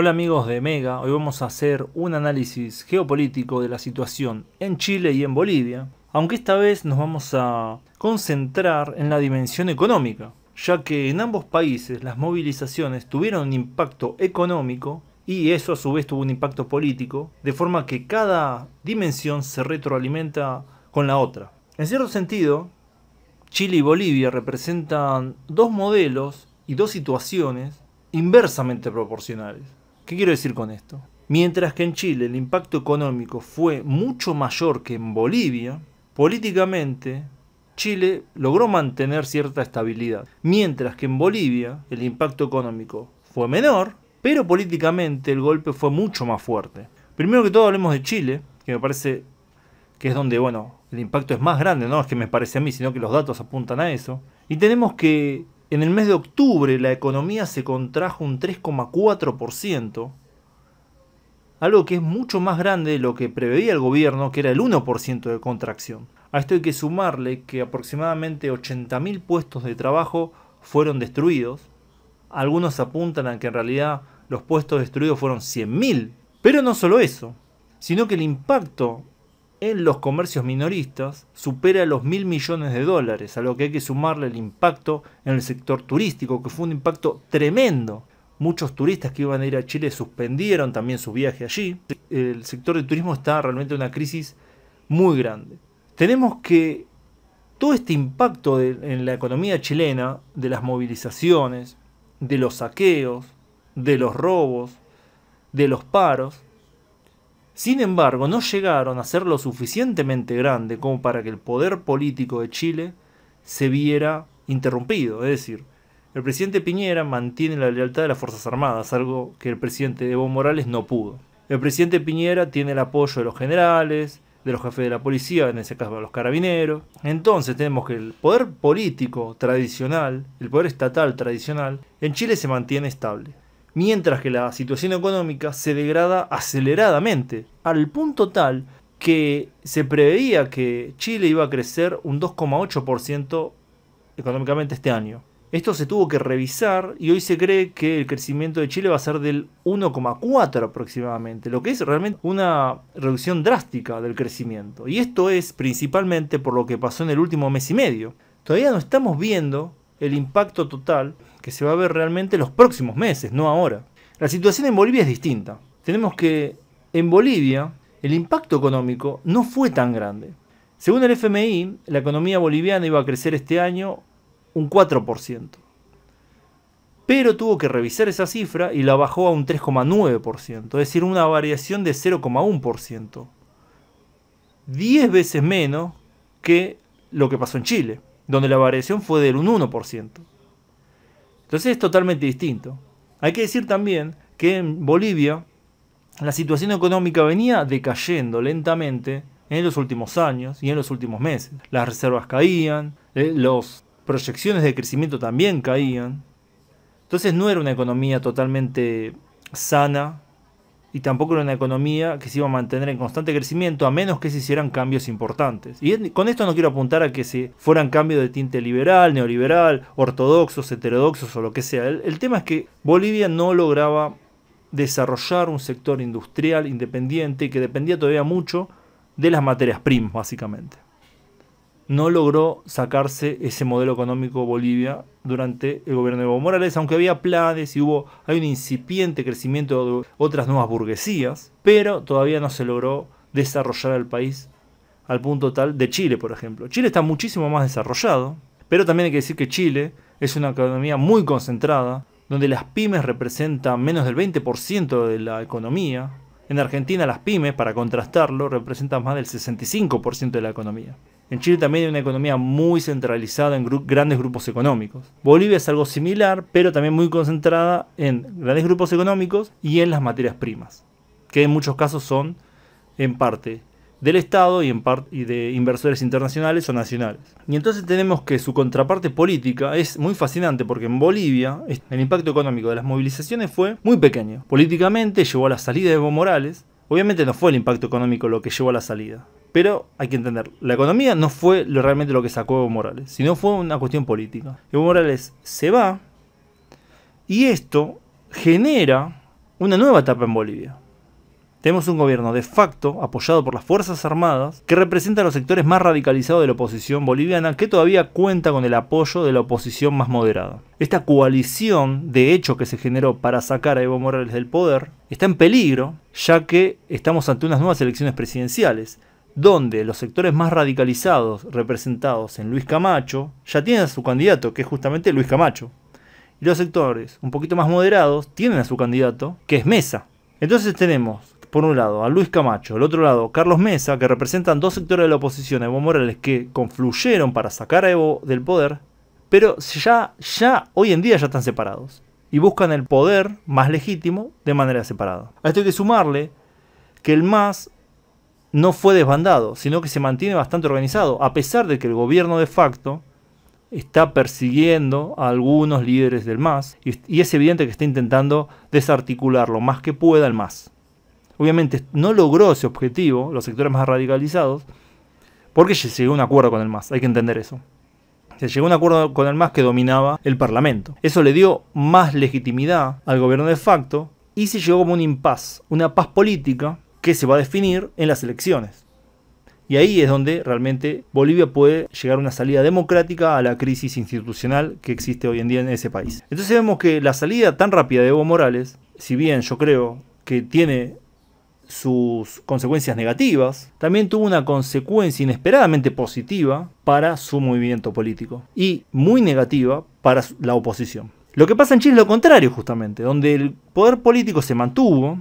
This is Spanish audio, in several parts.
Hola amigos de Mega, hoy vamos a hacer un análisis geopolítico de la situación en Chile y en Bolivia, aunque esta vez nos vamos a concentrar en la dimensión económica, ya que en ambos países las movilizaciones tuvieron un impacto económico y eso a su vez tuvo un impacto político, de forma que cada dimensión se retroalimenta con la otra. En cierto sentido, Chile y Bolivia representan dos modelos y dos situaciones inversamente proporcionales. ¿Qué quiero decir con esto? Mientras que en Chile el impacto económico fue mucho mayor que en Bolivia, políticamente Chile logró mantener cierta estabilidad, mientras que en Bolivia el impacto económico fue menor, pero políticamente el golpe fue mucho más fuerte. Primero que todo hablemos de Chile, que me parece que es donde, bueno, el impacto es más grande, no es que me parece a mí, sino que los datos apuntan a eso. Y tenemos que en el mes de octubre la economía se contrajo un 3,4%, algo que es mucho más grande de lo que preveía el gobierno, que era el 1% de contracción. A esto hay que sumarle que aproximadamente 80.000 puestos de trabajo fueron destruidos. Algunos apuntan a que en realidad los puestos destruidos fueron 100.000. Pero no solo eso, sino que el impacto en los comercios minoristas supera los mil millones de dólares, a lo que hay que sumarle el impacto en el sector turístico, que fue un impacto tremendo. Muchos turistas que iban a ir a Chile suspendieron también su viaje allí. El sector de turismo está realmente en una crisis muy grande. Tenemos que todo este impacto en la economía chilena, de las movilizaciones, de los saqueos, de los robos, de los paros, sin embargo, no llegaron a ser lo suficientemente grande como para que el poder político de Chile se viera interrumpido. Es decir, el presidente Piñera mantiene la lealtad de las Fuerzas Armadas, algo que el presidente Evo Morales no pudo. El presidente Piñera tiene el apoyo de los generales, de los jefes de la policía, en ese caso de los carabineros. Entonces tenemos que el poder político tradicional, el poder estatal tradicional, en Chile se mantiene estable mientras que la situación económica se degrada aceleradamente, al punto tal que se preveía que Chile iba a crecer un 2,8% económicamente este año. Esto se tuvo que revisar y hoy se cree que el crecimiento de Chile va a ser del 1,4 aproximadamente, lo que es realmente una reducción drástica del crecimiento. Y esto es principalmente por lo que pasó en el último mes y medio. Todavía no estamos viendo el impacto total que se va a ver realmente en los próximos meses, no ahora. La situación en Bolivia es distinta. Tenemos que en Bolivia el impacto económico no fue tan grande. Según el FMI, la economía boliviana iba a crecer este año un 4%. Pero tuvo que revisar esa cifra y la bajó a un 3,9%, es decir, una variación de 0,1%. 10 veces menos que lo que pasó en Chile donde la variación fue del 1%. Entonces es totalmente distinto. Hay que decir también que en Bolivia la situación económica venía decayendo lentamente en los últimos años y en los últimos meses. Las reservas caían, eh, las proyecciones de crecimiento también caían. Entonces no era una economía totalmente sana y tampoco era una economía que se iba a mantener en constante crecimiento a menos que se hicieran cambios importantes. Y con esto no quiero apuntar a que se fueran cambios de tinte liberal, neoliberal, ortodoxos, heterodoxos o lo que sea. el tema es que Bolivia no lograba desarrollar un sector industrial independiente que dependía todavía mucho de las materias primas, básicamente no logró sacarse ese modelo económico Bolivia durante el gobierno de Evo Morales, aunque había planes y hubo hay un incipiente crecimiento de otras nuevas burguesías, pero todavía no se logró desarrollar el país al punto tal de Chile, por ejemplo. Chile está muchísimo más desarrollado, pero también hay que decir que Chile es una economía muy concentrada, donde las pymes representan menos del 20% de la economía. En Argentina las pymes, para contrastarlo, representan más del 65% de la economía. En Chile también hay una economía muy centralizada en grandes grupos económicos. Bolivia es algo similar, pero también muy concentrada en grandes grupos económicos y en las materias primas, que en muchos casos son en parte del Estado y, en y de inversores internacionales o nacionales. Y entonces tenemos que su contraparte política es muy fascinante porque en Bolivia el impacto económico de las movilizaciones fue muy pequeño. Políticamente llevó a la salida de Evo Morales, Obviamente no fue el impacto económico lo que llevó a la salida, pero hay que entender, la economía no fue lo, realmente lo que sacó Evo Morales, sino fue una cuestión política. Evo Morales se va y esto genera una nueva etapa en Bolivia. Tenemos un gobierno de facto apoyado por las Fuerzas Armadas que representa a los sectores más radicalizados de la oposición boliviana que todavía cuenta con el apoyo de la oposición más moderada. Esta coalición de hecho que se generó para sacar a Evo Morales del poder está en peligro ya que estamos ante unas nuevas elecciones presidenciales donde los sectores más radicalizados representados en Luis Camacho ya tienen a su candidato que es justamente Luis Camacho y los sectores un poquito más moderados tienen a su candidato que es Mesa. Entonces tenemos por un lado, a Luis Camacho, el otro lado, Carlos Mesa, que representan dos sectores de la oposición Evo Morales que confluyeron para sacar a Evo del poder, pero ya, ya hoy en día ya están separados y buscan el poder más legítimo de manera separada. A esto hay que sumarle que el MAS no fue desbandado, sino que se mantiene bastante organizado, a pesar de que el gobierno de facto está persiguiendo a algunos líderes del MAS y, y es evidente que está intentando desarticular lo más que pueda el MAS. Obviamente no logró ese objetivo, los sectores más radicalizados, porque se llegó a un acuerdo con el MAS, hay que entender eso. Se llegó a un acuerdo con el MAS que dominaba el Parlamento. Eso le dio más legitimidad al gobierno de facto y se llegó como un impas, una paz política que se va a definir en las elecciones. Y ahí es donde realmente Bolivia puede llegar a una salida democrática a la crisis institucional que existe hoy en día en ese país. Entonces vemos que la salida tan rápida de Evo Morales, si bien yo creo que tiene sus consecuencias negativas, también tuvo una consecuencia inesperadamente positiva para su movimiento político y muy negativa para la oposición. Lo que pasa en Chile es lo contrario justamente, donde el poder político se mantuvo,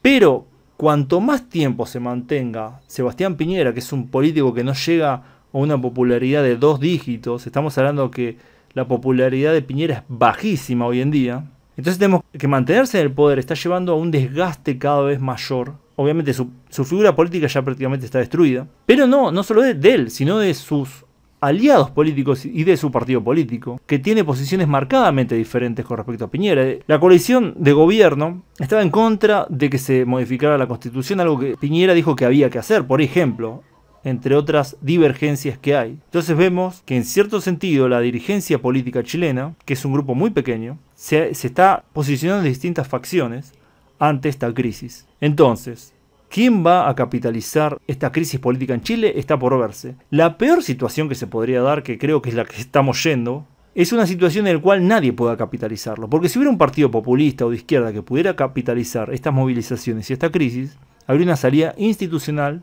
pero cuanto más tiempo se mantenga Sebastián Piñera, que es un político que no llega a una popularidad de dos dígitos, estamos hablando que la popularidad de Piñera es bajísima hoy en día, entonces tenemos que mantenerse en el poder está llevando a un desgaste cada vez mayor. Obviamente su, figura política ya prácticamente está destruida. Pero no, no solo de él, sino de sus aliados políticos y de su partido político, que tiene posiciones marcadamente diferentes con respecto a Piñera. La coalición de gobierno estaba en contra de que se modificara la constitución, algo que Piñera dijo que había que hacer, por ejemplo, entre otras divergencias que hay. Entonces vemos que en cierto sentido la dirigencia política chilena, que es un grupo muy pequeño, se, está posicionando distintas facciones ante esta crisis. Entonces, ¿quién va a capitalizar esta crisis política en Chile? Está por verse. La peor situación que se podría dar, que creo que es la que estamos yendo, es una situación en la cual nadie pueda capitalizarlo. Porque si hubiera un partido populista o de izquierda que pudiera capitalizar estas movilizaciones y esta crisis, habría una salida institucional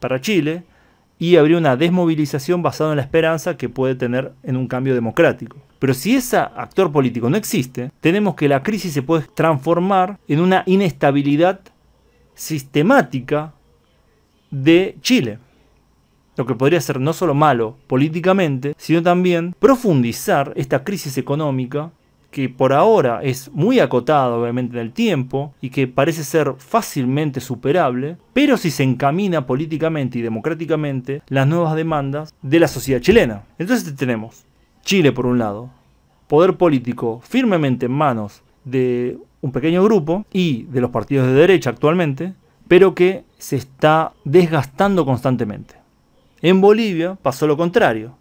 para Chile y habría una desmovilización basada en la esperanza que puede tener en un cambio democrático. Pero si ese actor político no existe, tenemos que la crisis se puede transformar en una inestabilidad sistemática de Chile. Lo que podría ser no solo malo políticamente, sino también profundizar esta crisis económica que por ahora es muy acotada obviamente en el tiempo y que parece ser fácilmente superable, pero si se encamina políticamente y democráticamente las nuevas demandas de la sociedad chilena. Entonces tenemos Chile, por un lado, poder político firmemente en manos de un pequeño grupo y de los partidos de derecha actualmente, pero que se está desgastando constantemente. En Bolivia pasó lo contrario.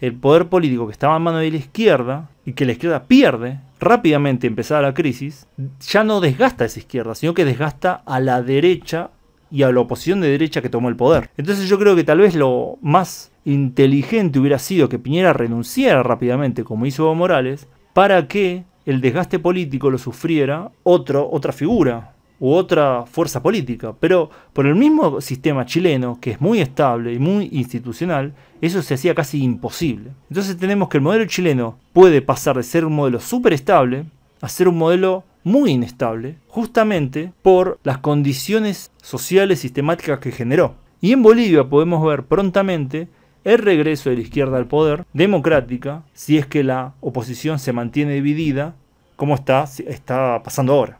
El poder político que estaba en manos de la izquierda y que la izquierda pierde rápidamente empezada la crisis, ya no desgasta a esa izquierda, sino que desgasta a la derecha y a la oposición de derecha que tomó el poder. Entonces yo creo que tal vez lo más inteligente hubiera sido que Piñera renunciara rápidamente, como hizo Evo Morales, para que el desgaste político lo sufriera otro, otra figura u otra fuerza política. Pero por el mismo sistema chileno, que es muy estable y muy institucional, eso se hacía casi imposible. Entonces tenemos que el modelo chileno puede pasar de ser un modelo súper estable a ser un modelo muy inestable justamente por las condiciones sociales sistemáticas que generó. Y en Bolivia podemos ver prontamente el regreso de la izquierda al poder democrática si es que la oposición se mantiene dividida como está, está pasando ahora.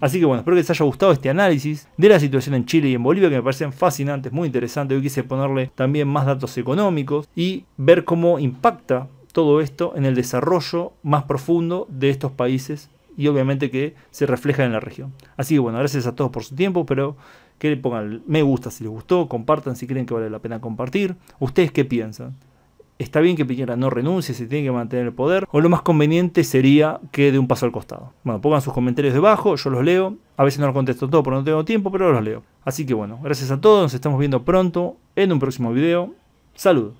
Así que bueno, espero que les haya gustado este análisis de la situación en Chile y en Bolivia, que me parecen fascinantes, muy interesantes. Hoy quise ponerle también más datos económicos y ver cómo impacta todo esto en el desarrollo más profundo de estos países y obviamente que se refleja en la región. Así que bueno, gracias a todos por su tiempo, pero que le pongan me gusta si les gustó, compartan si creen que vale la pena compartir. ¿Ustedes qué piensan? ¿Está bien que Piñera no renuncie, se tiene que mantener el poder? ¿O lo más conveniente sería que dé un paso al costado? Bueno, pongan sus comentarios debajo, yo los leo. A veces no los contesto todo porque no tengo tiempo, pero los leo. Así que bueno, gracias a todos, nos estamos viendo pronto en un próximo video. Saludos.